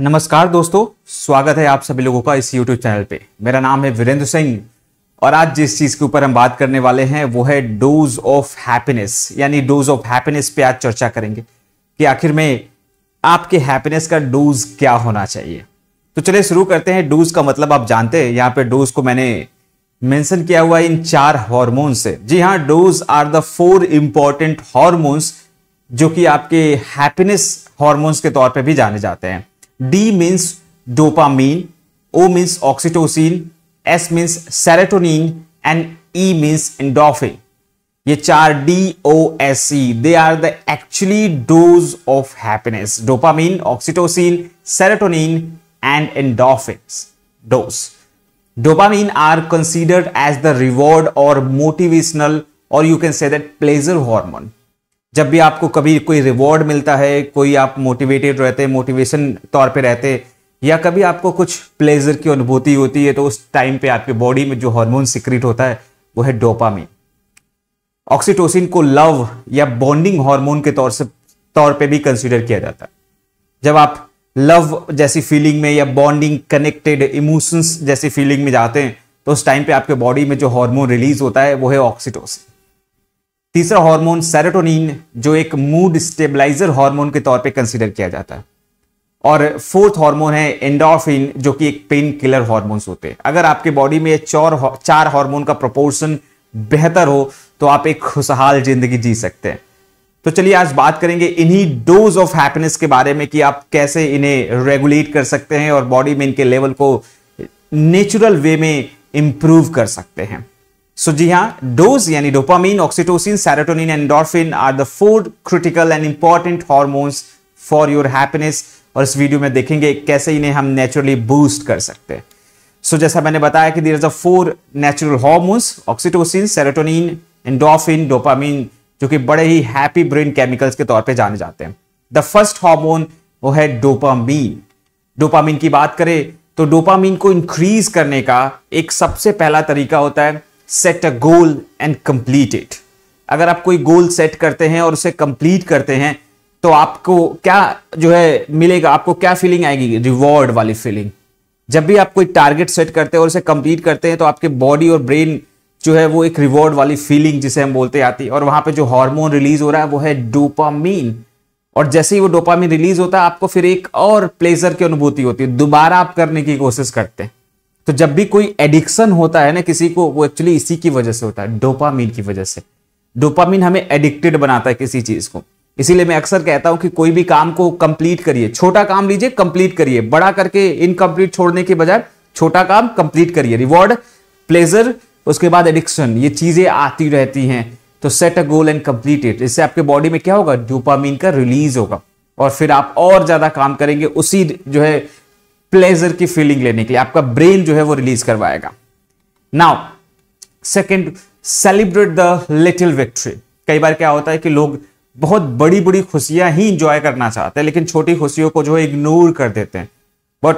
नमस्कार दोस्तों स्वागत है आप सभी लोगों का इस YouTube चैनल पे मेरा नाम है वीरेंद्र सिंह और आज जिस चीज के ऊपर हम बात करने वाले हैं वो है डोज ऑफ हैप्पीनेस यानी डोज ऑफ हैप्पीनेस पे आज चर्चा करेंगे कि आखिर में आपके हैप्पीनेस का डोज क्या होना चाहिए तो चलिए शुरू करते हैं डोज का मतलब आप जानते हैं यहाँ पे डोज को मैंने मेंशन किया हुआ इन चार हॉर्मोन्स से जी हाँ dose are the four important hormones जो कि आपके हैप्पीनेस हॉर्मोन्स के तौर पर भी जाने जाते हैं D means dopamine, O means oxytocin, S means serotonin and E means endorphin. ये चार D O S E they are the actually dose of happiness dopamine oxytocin serotonin and endorphins dose dopamine are considered as the reward or motivational or you can say that pleasure hormone जब भी आपको कभी कोई reward मिलता है कोई आप motivated रहते मोटिवेशन तौर पे रहते या कभी आपको कुछ प्लेजर की अनुभूति होती है तो उस टाइम पे आपके बॉडी में जो हार्मोन सिक्रिट होता है वो है डोपामीन ऑक्सीटोसिन को लव या बॉन्डिंग हार्मोन के तौर से तौर पे भी कंसिडर किया जाता है जब आप लव जैसी फीलिंग में या बॉन्डिंग कनेक्टेड इमोशंस जैसी फीलिंग में जाते हैं तो उस टाइम पे आपके बॉडी में जो हार्मोन रिलीज होता है वो है ऑक्सीटोसिन तीसरा हार्मोन सेरोटोनिन जो एक मूड स्टेबलाइजर हार्मोन के तौर पे कंसीडर किया जाता है और फोर्थ हार्मोन है एंडोर्फिन जो कि एक पेन किलर हार्मोन्स होते हैं अगर आपके बॉडी में चार चार हार्मोन का प्रोपोर्शन बेहतर हो तो आप एक खुशहाल जिंदगी जी सकते हैं तो चलिए आज बात करेंगे इन्हीं डोज ऑफ हैप्पीनेस के बारे में कि आप कैसे इन्हें रेगुलेट कर सकते हैं और बॉडी में इनके लेवल को नेचुरल वे में इंप्रूव कर सकते हैं सो जी हाँ डोज यानी dopamine oxytocin serotonin and endorphin are the four critical and important hormones for your happiness और इस वीडियो में देखेंगे कैसे इन्हें हम नेचुरली बूस्ट कर सकते हैं सो जैसा मैंने बताया कि there is a four natural hormones oxytocin serotonin endorphin dopamine जो कि बड़े ही हैप्पी ब्रेन केमिकल्स के तौर पे जाने जाते हैं द फर्स्ट हार्मोन वो है डोपामीन डोपामीन की बात करें तो डोपामीन को इंक्रीज करने का एक सबसे पहला तरीका होता है set a goal and complete it अगर आप कोई गोल सेट करते हैं और उसे कंप्लीट करते हैं तो आपको क्या जो है मिलेगा आपको क्या फीलिंग आएगी रिवॉर्ड वाली फीलिंग जब भी आप कोई टारगेट सेट करते हैं और उसे कंप्लीट करते हैं तो आपके बॉडी और ब्रेन जो है वो एक रिवॉर्ड वाली फीलिंग जिसे हम बोलते आती है और वहां पे जो हार्मोन रिलीज हो रहा है वो है डोपामीन और जैसे ही वो डोपामीन रिलीज होता है आपको फिर एक और प्लेजर की अनुभूति होती है दोबारा आप करने की कोशिश करते हैं तो जब भी कोई एडिक्शन होता है ना किसी को वो एक्चुअली इसी की वजह से होता है डोपामीन की वजह से डोपामीन हमें एडिक्टेड बनाता है किसी चीज को इसीलिए मैं अक्सर कहता हूं कि कोई भी काम को कंप्लीट करिए छोटा काम लीजिए कंप्लीट करिए बड़ा करके इनकम्प्लीट छोड़ने के बजाय छोटा काम कंप्लीट करिए रिवॉर्ड प्लेजर उसके बाद एडिक्शन ये चीजें आती रहती हैं तो set a goal and complete it इससे आपके बॉडी में क्या होगा डोपामीन का रिलीज होगा और फिर आप और ज्यादा काम करेंगे उसी जो है प्लेजर की फीलिंग लेने के लिए आपका ब्रेन जो है वो रिलीज करवाएगा now second celebrate the little victory कई बार क्या होता है कि लोग बहुत बड़ी बड़ी खुशियां ही इंजॉय करना चाहते हैं लेकिन छोटी खुशियों को जो है इग्नोर कर देते हैं बट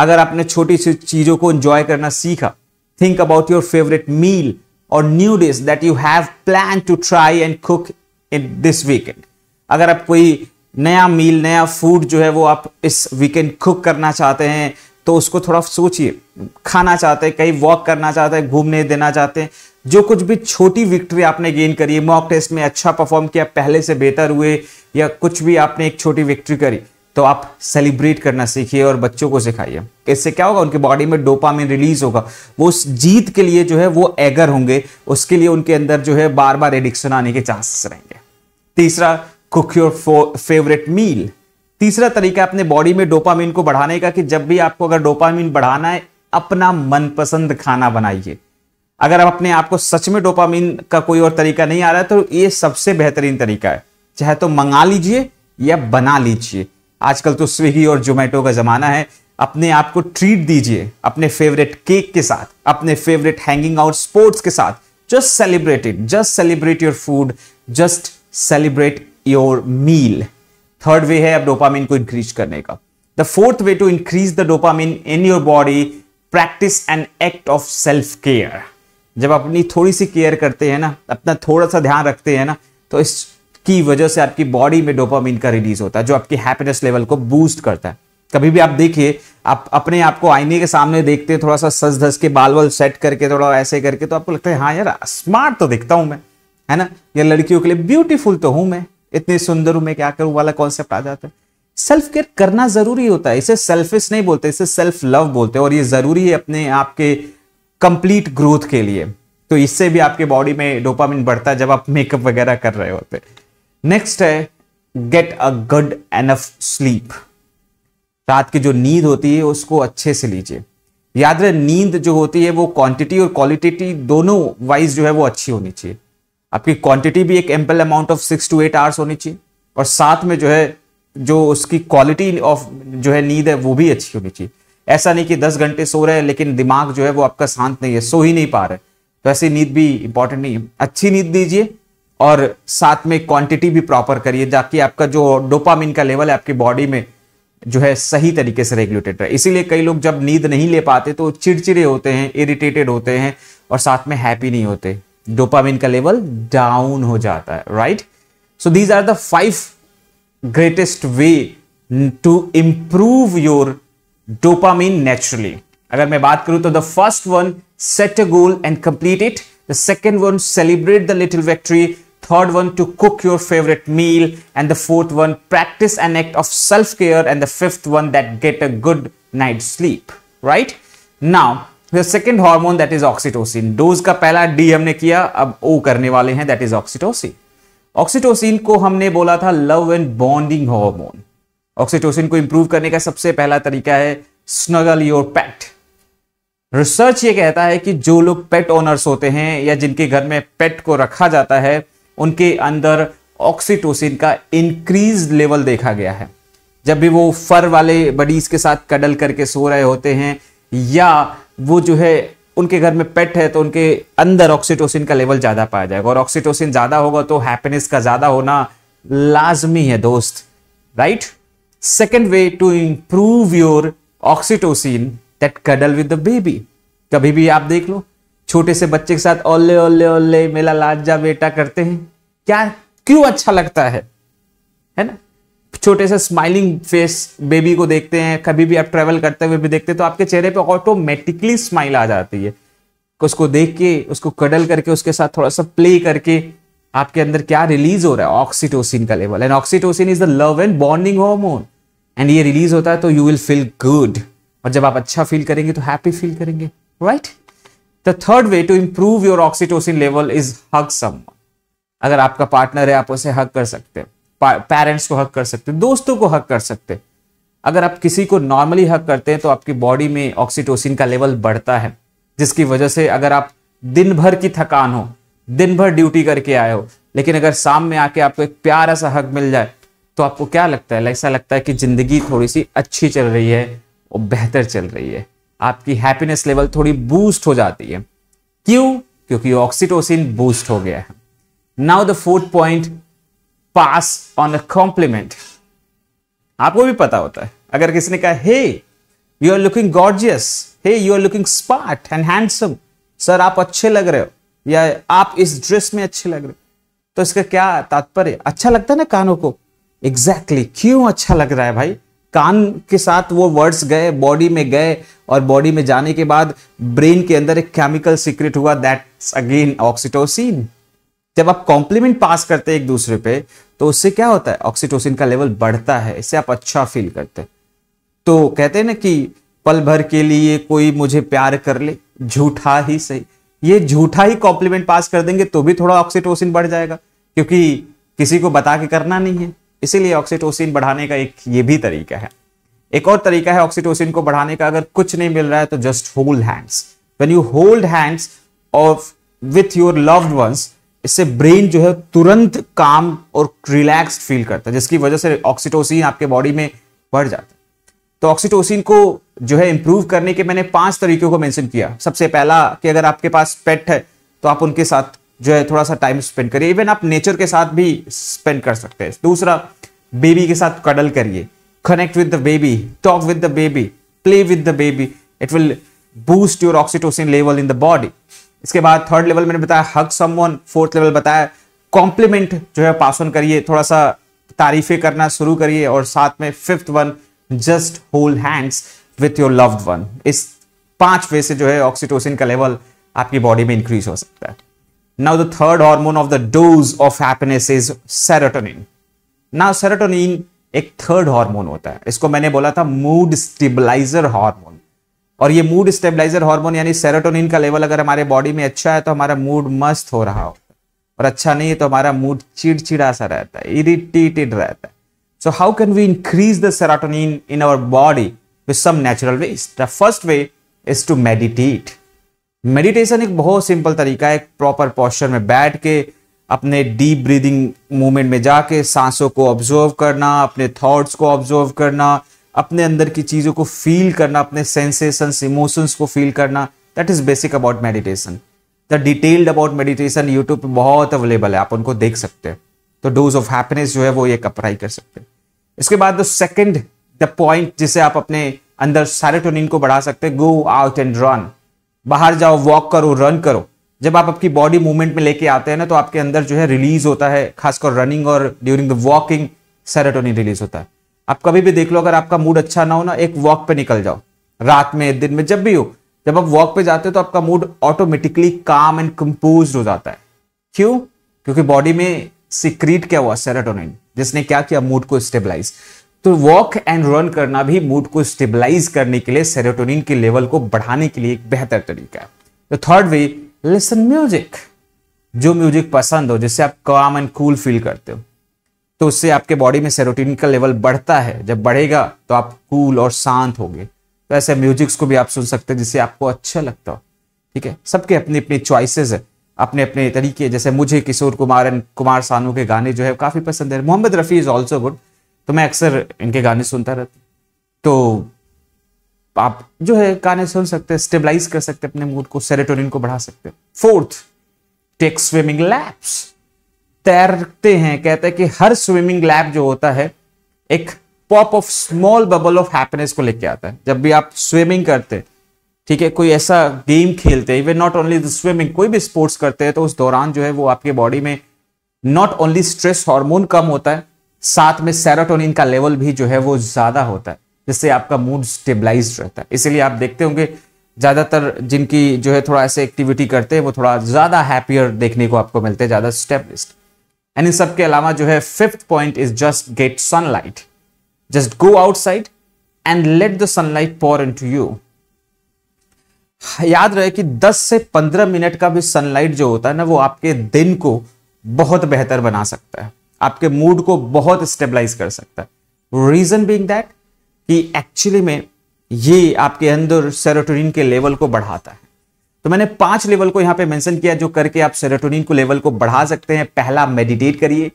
अगर आपने छोटी सी चीजों को इंजॉय करना सीखा think about your favourite meal और new dish that you have plan to try and cook in this weekend अगर आप कोई नया मील नया फूड जो है वो आप इस वीकेंड कुक करना चाहते हैं तो उसको थोड़ा सोचिए खाना चाहते हैं कहीं वॉक करना चाहते हैं घूमने देना चाहते हैं जो कुछ भी छोटी विक्ट्री आपने गेन करी है मॉक टेस्ट में अच्छा परफॉर्म किया पहले से बेहतर हुए या कुछ भी आपने एक छोटी विक्ट्री करी तो आप सेलिब्रेट करना सीखिए और बच्चों को सिखाइए इससे क्या होगा उनके बॉडी में डोपामिन रिलीज होगा वो उस जीत के लिए जो है वो एगर होंगे उसके लिए उनके अंदर जो है बार बार एडिक्शन आने के चांसेस रहेंगे तीसरा कुक योर फेवरेट मील तीसरा तरीका अपने बॉडी में डोपामिन को बढ़ाने का कि जब भी आपको अगर डोपामिन बढ़ाना है अपना मनपसंद खाना बनाइए अगर आप अपने आप को सच में डोपामिन का कोई और तरीका नहीं आ रहा है तो ये सबसे बेहतरीन तरीका है चाहे तो मंगा लीजिए या बना लीजिए आजकल तो स्विगी और जोमेटो का जमाना है अपने आप को ट्रीट दीजिए अपने फेवरेट केक के साथ अपने फेवरेट हैंगिंग आउट स्पोर्ट्स के साथ just celebrate it just celebrate your food just celebrate your meal third way है अब डोपामिन को इंक्रीज करने का the fourth way to increase the dopamine in your body practice and act of self care जब अपनी थोड़ी सी care करते हैं ना अपना थोड़ा सा ध्यान रखते हैं ना तो इसकी वजह से आपकी बॉडी में डोपामिन का रिलीज होता है जो आपकी हैप्पीनेस लेवल को बूस्ट करता है कभी भी आप देखिए आप अपने आप को आईने के सामने देखते हैं थोड़ा सा सज धस के बाल वाल सेट करके थोड़ा ऐसे करके तो आपको लगता है हाँ यार स्मार्ट तो दिखता हूं मैं है ना या लड़कियों के लिए ब्यूटीफुल तो हूं मैं इतने सुंदर हूं मैं क्या करूं वाला कॉन्सेप्ट आ जाता है सेल्फ केयर करना जरूरी होता है इसे सेल्फिश नहीं बोलते इसे सेल्फ लव बोलते हैं और ये जरूरी है अपने आपके कंप्लीट ग्रोथ के लिए तो इससे भी आपके बॉडी में डोपामिन बढ़ता है जब आप मेकअप वगैरह कर रहे होते नेक्स्ट है get a good enough sleep रात की जो नींद होती है उसको अच्छे से लीजिए याद रहे नींद जो होती है वो क्वांटिटी और क्वालिटी दोनों वाइज जो है वो अच्छी होनी चाहिए आपकी क्वांटिटी भी एक ample amount of six to eight hours होनी चाहिए और साथ में जो है जो उसकी क्वालिटी ऑफ जो है नींद है वो भी अच्छी होनी चाहिए ऐसा नहीं कि दस घंटे सो रहे हैं लेकिन दिमाग जो है वो आपका शांत नहीं है सो ही नहीं पा रहे तो ऐसी नींद भी इंपॉर्टेंट नहीं है अच्छी नींद दीजिए और साथ में क्वांटिटी भी प्रॉपर करिए ताकि आपका जो डोपामिन का लेवल है आपकी बॉडी में जो है सही तरीके से रेगुलेटेड रहे इसीलिए कई लोग जब नींद नहीं ले पाते तो चिड़चिड़े होते हैं इरिटेटेड होते हैं और साथ में हैप्पी नहीं होते डोपामिन का लेवल डाउन हो जाता है right so these are the five greatest way to improve your dopamine naturally अगर मैं बात करूं तो the first one set a goal and complete it the second one celebrate the little victory third one to cook your favourite meal and the fourth one practice an act of self care and the fifth one that get a good night sleep right now फिर second hormone that is oxytocin dose का पहला D हमने किया अब ओ करने वाले हैं that is oxytocin oxytocin को हमने बोला था love and bonding hormone oxytocin को इंप्रूव करने का सबसे पहला तरीका है स्नगल योर पेट रिसर्च ये कहता है कि जो लोग पेट ओनर्स होते हैं या जिनके घर में पेट को रखा जाता है उनके अंदर ऑक्सीटोसिन का इंक्रीज लेवल देखा गया है जब भी वो फर वाले बडीज के साथ कडल करके सो रहे होते हैं या वो जो है उनके घर में पेट है तो उनके अंदर ऑक्सीटोसिन का लेवल ज़्यादा पाया जाएगा और ऑक्सीटोसिन ज़्यादा होगा तो हैप्पीनेस का ज़्यादा होना लाजमी है दोस्त right second way to improve your oxytocin that cuddle with the baby कभी भी आप देख लो छोटे से बच्चे के साथ ओले ओल्ले ओले मेला लाजा बेटा करते हैं क्या क्यों अच्छा लगता है है ना छोटे से स्माइलिंग फेस बेबी को देखते हैं कभी भी आप ट्रेवल करते हुए भी देखते हैं तो आपके चेहरे पे ऑटोमेटिकली स्माइल आ जाती है उसको देख के उसको कडल करके उसके साथ थोड़ा सा प्ले करके आपके अंदर क्या रिलीज हो रहा है ऑक्सीटोसिन का level and oxytocin is the love and bonding hormone and ये रिलीज होता है तो यू विल फील गुड और जब आप अच्छा फील करेंगे तो हैप्पी फील करेंगे right the third way to improve your oxytocin level is hug some अगर आपका पार्टनर है आप उसे हग कर सकते हो पेरेंट्स को हक कर सकते दोस्तों को हक कर सकते अगर आप किसी को नॉर्मली हक करते हैं तो आपकी बॉडी में ऑक्सीटोसिन का लेवल बढ़ता है जिसकी वजह से अगर आप दिन भर की थकान हो दिन भर ड्यूटी करके आए हो लेकिन अगर शाम में आके आपको एक प्यारा सा हक मिल जाए तो आपको क्या लगता है ऐसा लगता है कि ज़िंदगी थोड़ी सी अच्छी चल रही है और बेहतर चल रही है आपकी हैप्पीनेस लेवल थोड़ी बूस्ट हो जाती है क्यों क्योंकि ऑक्सीटोसिन बूस्ट हो गया है now the fourth point pass on a compliment आपको भी पता होता है अगर किसी ने कहा hey you are looking gorgeous hey you are looking smart and handsome sir आप अच्छे लग रहे हो या आप इस ड्रेस में अच्छे लग रहे हो तो इसका क्या तात्पर्य अच्छा लगता है ना कानों को एग्जैक्टली exactly, क्यों अच्छा लग रहा है भाई कान के साथ वो वर्ड्स गए बॉडी में गए और बॉडी में जाने के बाद ब्रेन के अंदर एक केमिकल सीक्रेट हुआ दैट्स अगेन ऑक्सीटोसिन जब आप कॉम्प्लीमेंट पास करते हैं एक दूसरे पे तो उससे क्या होता है ऑक्सीटोसिन का लेवल बढ़ता है इससे आप अच्छा फील करते हैं तो कहते हैं ना कि पल भर के लिए कोई मुझे प्यार कर ले झूठा ही सही ये झूठा ही कॉम्प्लीमेंट पास कर देंगे तो भी थोड़ा ऑक्सीटोसिन बढ़ जाएगा क्योंकि किसी को बता के करना नहीं है इसीलिए ऑक्सीटोसिन बढ़ाने का एक ये भी तरीका है एक और तरीका है ऑक्सीटोसिन को बढ़ाने का अगर कुछ नहीं मिल रहा है तो just hold hands when you hold hands of with your loved ones इससे ब्रेन जो है तुरंत काम और रिलैक्स फील करता है जिसकी वजह से ऑक्सीटोसिन आपके बॉडी में बढ़ जाता है तो ऑक्सीटोसिन को जो है इंप्रूव करने के मैंने पांच तरीकों को मेंशन किया सबसे पहला कि अगर आपके पास पेट है तो आप उनके साथ जो है थोड़ा सा टाइम स्पेंड करिए इवन आप नेचर के साथ भी स्पेंड कर सकते हैं दूसरा बेबी के साथ कडल करिए connect with the baby talk with the baby play with the baby it will boost your oxytocin level in the body इसके बाद थर्ड लेवल मैंने बताया हक समवन फोर्थ लेवल बताया कॉम्प्लीमेंट जो है पास ऑन करिए थोड़ा सा तारीफें करना शुरू करिए और साथ में fifth one just hold hands with your loved one इस पांच वे से जो है ऑक्सीटोसिन का लेवल आपकी बॉडी में इंक्रीज हो सकता है now the third hormone of the dose of happiness is serotonin now serotonin एक थर्ड हार्मोन होता है इसको मैंने बोला था मूड स्टेबलाइजर हार्मोन और ये मूड स्टेबलाइजर हार्मोन यानी सेरोटोनिन का लेवल अगर हमारे बॉडी में अच्छा है तो हमारा मूड मस्त हो रहा होता है और अच्छा नहीं है तो हमारा मूड चिड़चिड़ा सा रहता है इरिटेटेड रहता है so how can we increase the serotonin in our body with some natural way the first way is to meditate meditation एक बहुत सिंपल तरीका है एक प्रॉपर पॉस्चर में बैठ के अपने डीप ब्रीदिंग मूवमेंट में जाके सांसों को ऑब्जर्व करना अपने थॉट्स को ऑब्जर्व करना अपने अंदर की चीज़ों को फील करना अपने सेंसेशंस इमोशंस को फील करना that is basic about meditation the detailed about meditation YouTube पर बहुत अवेलेबल है आप उनको देख सकते हैं तो डोज ऑफ हैप्पीनेस जो है वो ये अप्लाई कर सकते हैं इसके बाद द सेकेंड द पॉइंट जिसे आप अपने अंदर सैरेटोनिन को बढ़ा सकते हैं गो आउट एंड रन बाहर जाओ वॉक करो रन करो जब आप आपकी बॉडी मूवमेंट में लेके आते हैं ना तो आपके अंदर जो है रिलीज होता है खासकर रनिंग और during the walking serotonin release होता है आप कभी भी देख लो अगर आपका मूड अच्छा ना हो ना एक वॉक पे निकल जाओ रात में दिन में जब भी हो जब आप वॉक पे जाते हो तो आपका mood automatically calm and compose हो जाता है क्यों क्योंकि बॉडी में सिक्रीट क्या हुआ सेरेटोनिन जिसने क्या किया मूड को स्टेबलाइज तो वॉक एंड रन करना भी मूड को स्टेबलाइज करने के लिए सेरेटोनिन के लेवल को बढ़ाने के लिए एक बेहतर तरीका है तो थर्ड वे लिसन म्यूजिक जो म्यूजिक पसंद हो जिससे आप काम एंड कूल फील करते हो तो उससे आपके बॉडी में सेरोटीन का लेवल बढ़ता है जब बढ़ेगा तो आप कूल और शांत होगे तो ऐसे म्यूजिक्स को भी आप सुन सकते हैं जिससे आपको अच्छा लगता हो ठीक है सबके अपनी अपनी चॉइसेस है अपने अपने तरीके जैसे मुझे किशोर कुमार एंड कुमार सानू के गाने जो है काफ़ी पसंद है Mohammed Rafi is also good तो मैं अक्सर इनके गाने सुनता रहता तो आप जो है गाने सुन सकते हैं स्टेबलाइज कर सकते हैं अपने मूड को सेरेटोनिन को बढ़ा सकते हैं फोर्थ टेक स्विमिंग लैप्स तैरते हैं कहते हैं कि हर स्विमिंग लैब जो होता है एक pop of small bubble of happiness को लेके आता है जब भी आप स्विमिंग करते हैं ठीक है कोई ऐसा गेम खेलते हैं इवन नॉट ओनली स्विमिंग कोई भी स्पोर्ट्स करते हैं तो उस दौरान जो है वो आपके बॉडी में नॉट ओनली स्ट्रेस हार्मोन कम होता है साथ में सेरोटोनिन का लेवल भी जो है वो ज्यादा होता है जिससे आपका मूड स्टेबलाइज रहता है इसीलिए आप देखते होंगे ज्यादातर जिनकी जो है थोड़ा ऐसे एक्टिविटी करते हैं वो थोड़ा ज्यादा हैप्पियर देखने को आपको मिलते हैं ज्यादा स्टेबलिस्ट एंड इन सब के अलावा जो है fifth point is just get sunlight just go outside and let the sunlight pour in to you याद रहे कि 10 से 15 मिनट का भी सनलाइट जो होता है ना वो आपके दिन को बहुत बेहतर बना सकता है आपके मूड को बहुत स्टेबलाइज कर सकता है रीजन बींग दैट कि एक्चुअली में ये आपके अंदर सेरोटोनिन के लेवल को बढ़ाता है तो मैंने पांच लेवल को यहां पे मेंशन किया जो करके आप सेरोटोनिन को लेवल को बढ़ा सकते हैं पहला मेडिटेट करिए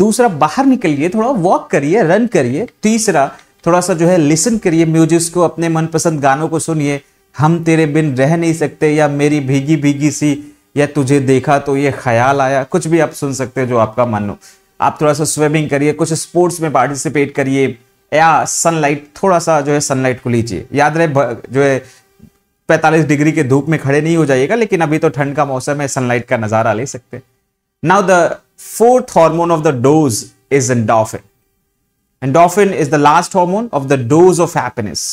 दूसरा बाहर निकलिए थोड़ा वॉक करिए रन करिए तीसरा थोड़ा सा जो है लिसन करिए म्यूजिक को अपने मनपसंद गानों को सुनिए हम तेरे बिन रह नहीं सकते या मेरी भीगी भीगी सी या तुझे देखा तो ये ख्याल आया कुछ भी आप सुन सकते हैं जो आपका मन हो आप थोड़ा सा स्विमिंग करिए कुछ स्पोर्ट्स में पार्टिसिपेट करिए या सनलाइट थोड़ा सा जो है सनलाइट को लीजिए याद रहे जो है 45 डिग्री के धूप में खड़े नहीं हो जाइएगा लेकिन अभी तो ठंड का मौसम है सनलाइट का नजारा ले सकते now the fourth hormone of the dose is endorphin endorphin is the last hormone of the dose of happiness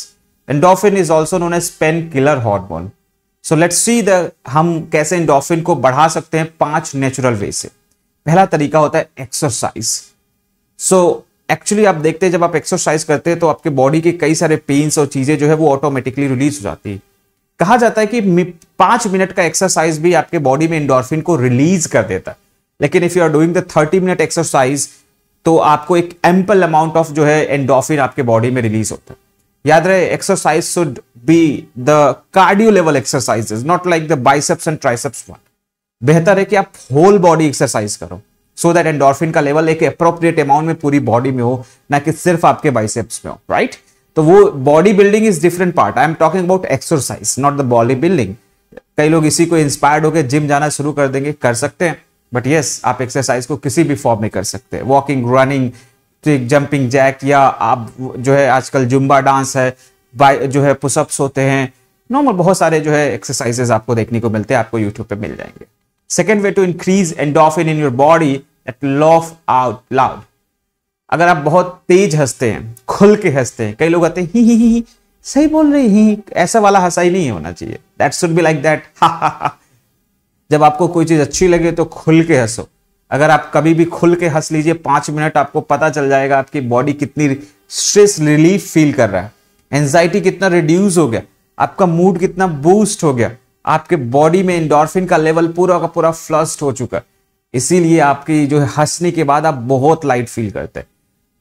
endorphin is also known as pain killer hormone so let's see the हम कैसे endorphin को बढ़ा सकते हैं पांच natural way से पहला तरीका होता है एक्सरसाइज सो एक्चुअली आप देखते हैं जब आप एक्सरसाइज करते हैं तो आपके बॉडी के कई सारे पेन्स और चीजें जो है वो ऑटोमेटिकली रिलीज हो जाती है कहा जाता है कि पांच मिनट का एक्सरसाइज भी आपके बॉडी में इंडोरफिन को रिलीज कर देता है लेकिन if you are doing the thirty minute exercise तो आपको एक एम्पल अमाउंट ऑफ जो है एंडोफिन आपके बॉडी में रिलीज होता है याद रहे exercise should be the cardio level is not like the biceps and triceps one बेहतर है कि आप होल बॉडी एक्सरसाइज करो सो दैट एंडोर्फिन का लेवल एक अप्रोप्रिएट अमाउंट में पूरी बॉडी में हो ना कि सिर्फ आपके बाइसेप्स में हो राइट right? तो वो body building is different part I am talking about exercise not the body building कई लोग इसी को इंस्पायर्ड होकर जिम जाना शुरू कर देंगे कर सकते हैं बट यस yes, आप एक्सरसाइज को किसी भी फॉर्म में कर सकते हैं वॉकिंग रनिंग जंपिंग जैक या आप जो है आजकल जुम्बा डांस है जो है पुशअप्स होते हैं नॉर्मल बहुत सारे जो है एक्सरसाइजेस आपको देखने को मिलते हैं आपको यूट्यूब पे मिल जाएंगे second way to increase endorphin in your body at laugh out loud अगर आप बहुत तेज हंसते हैं खुल के हंसते हैं कई लोग आते हैं ही ही ही सही बोल रहे ही ऐसा वाला हंसाई नहीं होना चाहिए that should be like that जब आपको कोई चीज अच्छी लगे तो खुल के हंसो अगर आप कभी भी खुल के हंस लीजिए पांच मिनट आपको पता चल जाएगा आपकी बॉडी कितनी स्ट्रेस रिलीफ फील कर रहा है एनजाइटी कितना रिड्यूस हो गया आपका मूड कितना बूस्ट हो गया आपके बॉडी में इंडोरफिन का लेवल पूरा का पूरा फ्लस्ट हो चुका है इसीलिए आपकी जो है हंसने के बाद आप बहुत लाइट फील करते हैं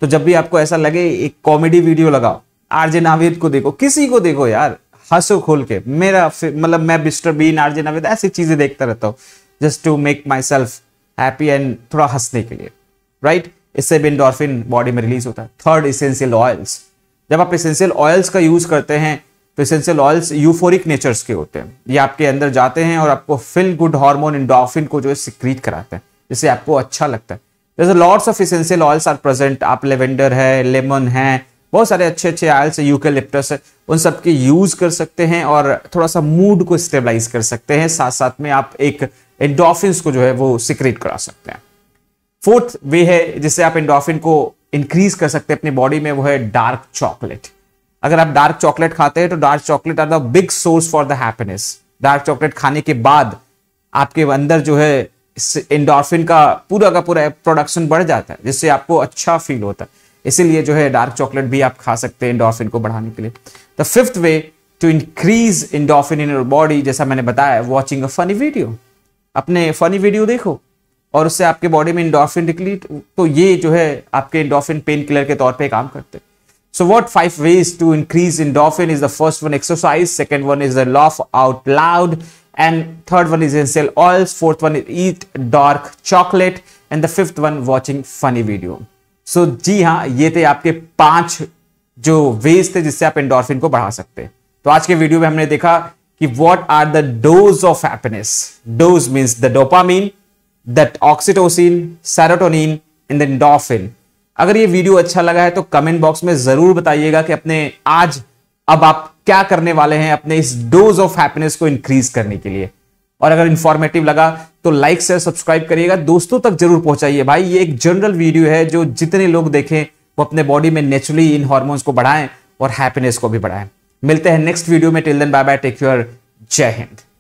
तो जब भी आपको ऐसा लगे एक कॉमेडी वीडियो लगाओ आरजे नावेद को देखो किसी को देखो यार हंसो खोल के मेरा मतलब मैं मिस्टर बीन आरजे नावेद ऐसी चीजें देखता रहता हूँ just to make myself happy and थोड़ा हंसने के लिए राइट इससे भी इंडोरफिन बॉडी में रिलीज होता है थर्ड इसेंशियल ऑयल्स जब आप इसेंशियल ऑयल्स का यूज करते हैं तो इसेंशियल ऑयल्स यूफोरिक नेचर्स के होते हैं ये आपके अंदर जाते हैं और आपको फिल गुड हार्मोन इंडोफिन को जो है सिक्रीट कराते हैं जिससे आपको अच्छा लगता है जैसे lots of essential oils are present आप लेवेंडर है लेमन है बहुत सारे अच्छे अच्छे ऑयल्स यूकेलिप्टस है उन सब के यूज कर सकते हैं और थोड़ा सा मूड को स्टेबलाइज कर सकते हैं साथ साथ में आप एक एंडोफिन को जो है वो सिक्रेट करा सकते हैं फोर्थ वे है जिससे आप इंडोफिन को इंक्रीज कर सकते हैं अपनी बॉडी में वो है डार्क चॉकलेट अगर आप डार्क चॉकलेट खाते हैं तो dark chocolate are the big source for the happiness dark chocolate खाने के बाद आपके अंदर जो है इंडोरफिन का पूरा का पूरा प्रोडक्शन बढ़ जाता है जिससे आपको अच्छा फील होता है इसीलिए जो है डार्क चॉकलेट भी आप खा सकते हैं इंडोरफिन को बढ़ाने के लिए the fifth way to increase endorphin in your body जैसा मैंने बताया वॉचिंग अ फनी वीडियो अपने फनी वीडियो देखो और उससे आपके बॉडी में इंडोर्फिन निकली तो ये जो है आपके इंडोर्फिन पेन किलर के तौर पर काम करते हैं so what five ways to increase endorphin is the first one exercise second one is the laugh out loud and third one is essential oils fourth one is eat dark chocolate and the fifth one watching funny video so जी हाँ ये थे आपके पांच जो veg थे जिससे आप एंडोर्फिन को बढ़ा सकते हैं तो आज के वीडियो में हमने देखा कि what are the dose of happiness dose means the dopamine the oxytocin serotonin and endorphin अगर ये वीडियो अच्छा लगा है तो कमेंट बॉक्स में जरूर बताइएगा कि अपने आज अब आप क्या करने वाले हैं अपने इस डोज ऑफ हैप्पीनेस को इंक्रीज करने के लिए और अगर इंफॉर्मेटिव लगा तो लाइक से सब्सक्राइब करिएगा दोस्तों तक जरूर पहुंचाइए भाई ये एक जनरल वीडियो है जो जितने लोग देखें वो अपने बॉडी में नेचुरली इन हॉर्मोन्स को बढ़ाएं और हैप्पीनेस को भी बढ़ाएं मिलते हैं नेक्स्ट वीडियो में till then bye bye take your जय हिंद